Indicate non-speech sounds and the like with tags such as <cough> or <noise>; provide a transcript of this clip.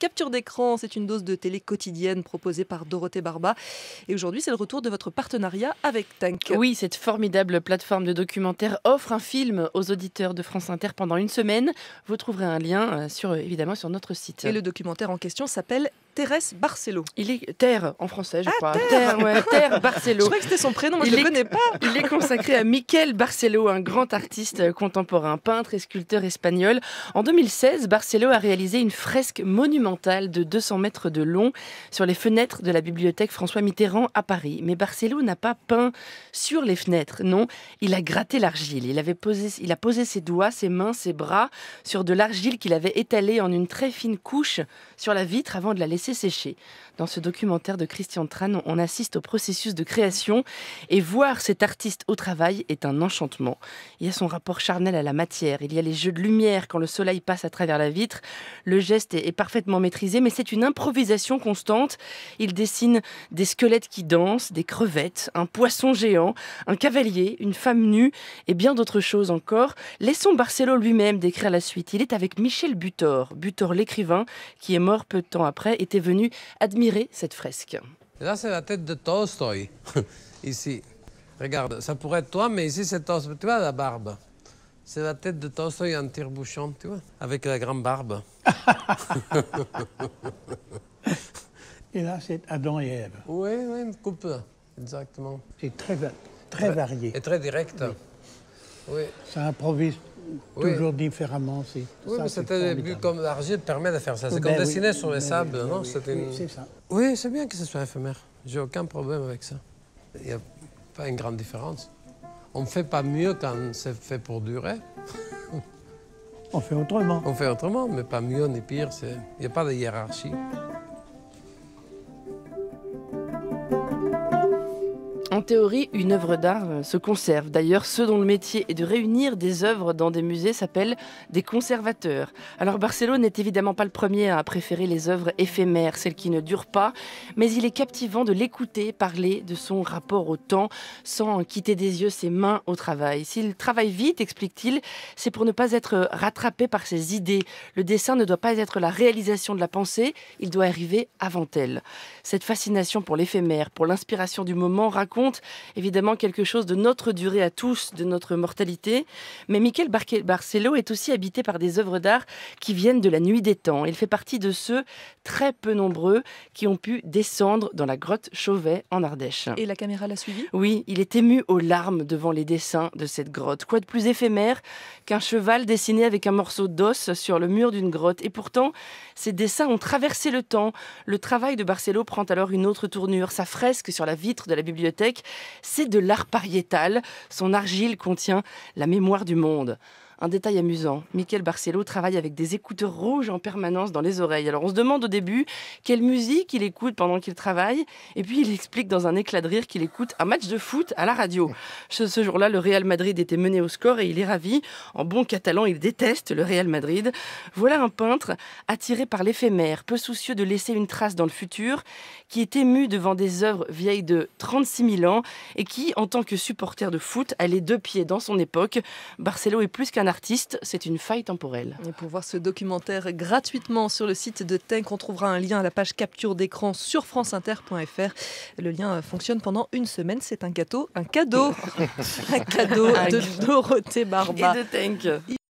Capture d'écran, c'est une dose de télé quotidienne proposée par Dorothée Barba. Et aujourd'hui, c'est le retour de votre partenariat avec Tank. Oui, cette formidable plateforme de documentaires offre un film aux auditeurs de France Inter pendant une semaine. Vous trouverez un lien euh, sur, euh, évidemment sur notre site. Et le documentaire en question s'appelle Terres Barcelo. Il est Terre en français, je ah, crois. Barcelo. Je crois que c'était son prénom, mais je connais pas. <laughs> Il est consacré à Miquel Barcelo, un grand artiste contemporain, peintre et sculpteur espagnol. En 2016, Barcelo a réalisé une fresque monumentale de 200 mètres de long sur les fenêtres de la bibliothèque François Mitterrand à Paris. Mais Barcelo n'a pas peint sur les fenêtres, non. Il a gratté l'argile. Il, il a posé ses doigts, ses mains, ses bras sur de l'argile qu'il avait étalée en une très fine couche sur la vitre avant de la laisser séché Dans ce documentaire de Christian Tran, on assiste au processus de création et voir cet artiste au travail est un enchantement. Il y a son rapport charnel à la matière, il y a les jeux de lumière quand le soleil passe à travers la vitre. Le geste est parfaitement maîtrisé, mais c'est une improvisation constante. Il dessine des squelettes qui dansent, des crevettes, un poisson géant, un cavalier, une femme nue et bien d'autres choses encore. Laissons Barcelo lui-même décrire la suite. Il est avec Michel Butor, Butor l'écrivain, qui est mort peu de temps après, et venu admirer cette fresque. là, c'est la tête de Tolstoy <laughs> ici. Regarde, ça pourrait être toi, mais ici, c'est Tolstoy, Tu vois la barbe C'est la tête de Tolstoï en tire-bouchon, tu vois Avec la grande barbe. <laughs> et là, c'est Adam et Ève. Oui, oui, une coupe, exactement. C'est très, très varié. Et très direct. Oui. oui. Ça improvise toujours différemment. oui, ça mais c'était comme l'argile permet de faire ça. C'est ben comme dessiner sur les ben sables. oui, ben non ça. Oui, c'est bien que ce soit éphémère. J'ai aucun problème avec ça. Il n'y a pas une grande différence. On ne fait pas mieux quand c'est fait pour durer. On fait autrement. On fait autrement, mais pas mieux ni pire. Il n'y a pas de hiérarchie. théorie, une œuvre d'art euh, se conserve. D'ailleurs, ceux dont le métier est de réunir des œuvres dans des musées s'appellent des conservateurs. Alors Barcelone n'est évidemment pas le premier à préférer les œuvres éphémères, celles qui ne durent pas, mais il est captivant de l'écouter parler de son rapport au temps sans quitter des yeux ses mains au travail. S'il travaille vite, explique-t-il, c'est pour ne pas être rattrapé par ses idées. Le dessin ne doit pas être la réalisation de la pensée, il doit arriver avant elle. Cette fascination pour l'éphémère, pour l'inspiration du moment raconte évidemment quelque chose de notre durée à tous, de notre mortalité. Mais Michel Barcelo est aussi habité par des œuvres d'art qui viennent de la nuit des temps. Il fait partie de ceux très peu nombreux qui ont pu descendre dans la grotte Chauvet en Ardèche. Et la caméra l'a suivi Oui, il est ému aux larmes devant les dessins de cette grotte. Quoi de plus éphémère qu'un cheval dessiné avec un morceau d'os sur le mur d'une grotte Et pourtant, ces dessins ont traversé le temps. Le travail de Barcelo prend alors une autre tournure. Sa fresque sur la vitre de la bibliothèque c'est de l'art pariétal. Son argile contient la mémoire du monde. Un détail amusant, Michael Barcelo travaille avec des écouteurs rouges en permanence dans les oreilles. Alors on se demande au début quelle musique il écoute pendant qu'il travaille, et puis il explique dans un éclat de rire qu'il écoute un match de foot à la radio. Ce, jour-là, le Real Madrid était mené au score et il est ravi. En bon catalan, il déteste le Real Madrid. Voilà un peintre attiré par l'éphémère, peu soucieux de laisser une trace dans le futur, qui est ému devant des œuvres vieilles de 36 000 ans et qui, en tant que supporter de foot, a les deux pieds dans son époque. Barcelo est plus qu'un artiste c'est une faille temporelle. Et pour voir ce documentaire gratuitement sur le site de Tank, on trouvera un lien à la page capture d'écran sur franceinter.fr. Le lien fonctionne pendant une semaine. C'est un gâteau, un cadeau, <laughs> un cadeau de Dorothée Barba. de Tank.